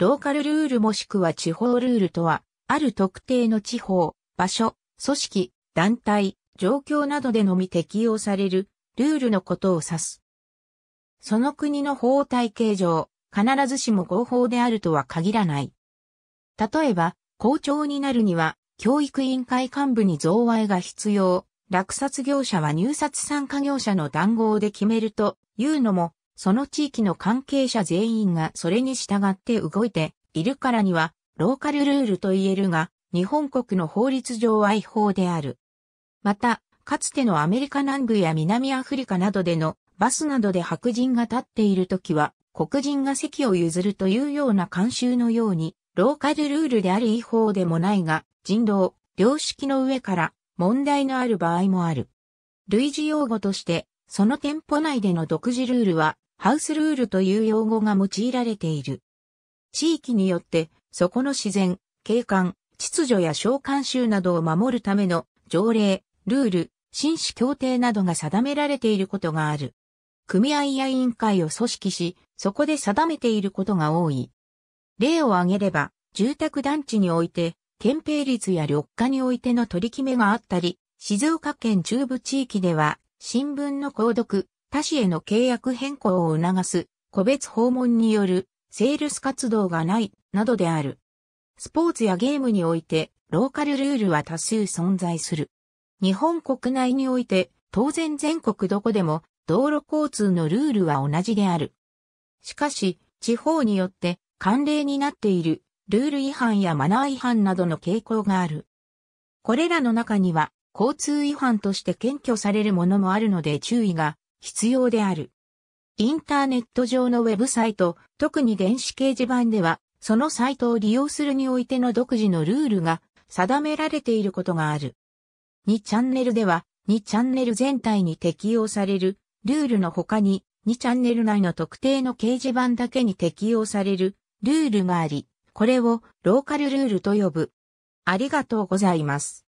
ローカルルールもしくは地方ルールとは、ある特定の地方、場所、組織、団体、状況などでのみ適用される、ルールのことを指す。その国の法体系上、必ずしも合法であるとは限らない。例えば、校長になるには、教育委員会幹部に贈賄が必要、落札業者は入札参加業者の談合で決めるというのもその地域の関係者全員がそれに従って動いているからには、ローカルルールと言えるが、日本国の法律上は違法である。また、かつてのアメリカ南部や南アフリカなどでのバスなどで白人が立っているときは、黒人が席を譲るというような慣習のように、ローカルルールであり違法でもないが、人道、良識の上から問題のある場合もある。類似用語として、その店舗内での独自ルールはハウスルールという用語が用いられている。地域によって、そこの自然、景観、秩序や召喚集などを守るための条例、ルール、紳士協定などが定められていることがある。組合や委員会を組織し、そこで定めていることが多い。例を挙げれば、住宅団地において、憲兵率や緑化においての取り決めがあったり、静岡県中部地域では、新聞の購読、他市への契約変更を促す、個別訪問による、セールス活動がない、などである。スポーツやゲームにおいて、ローカルルールは多数存在する。日本国内において、当然全国どこでも、道路交通のルールは同じである。しかし、地方によって、慣例になっている、ルール違反やマナー違反などの傾向がある。これらの中には、交通違反として検挙されるものもあるので注意が必要である。インターネット上のウェブサイト、特に電子掲示板では、そのサイトを利用するにおいての独自のルールが定められていることがある。2チャンネルでは、2チャンネル全体に適用されるルールの他に、2チャンネル内の特定の掲示板だけに適用されるルールがあり、これをローカルルールと呼ぶ。ありがとうございます。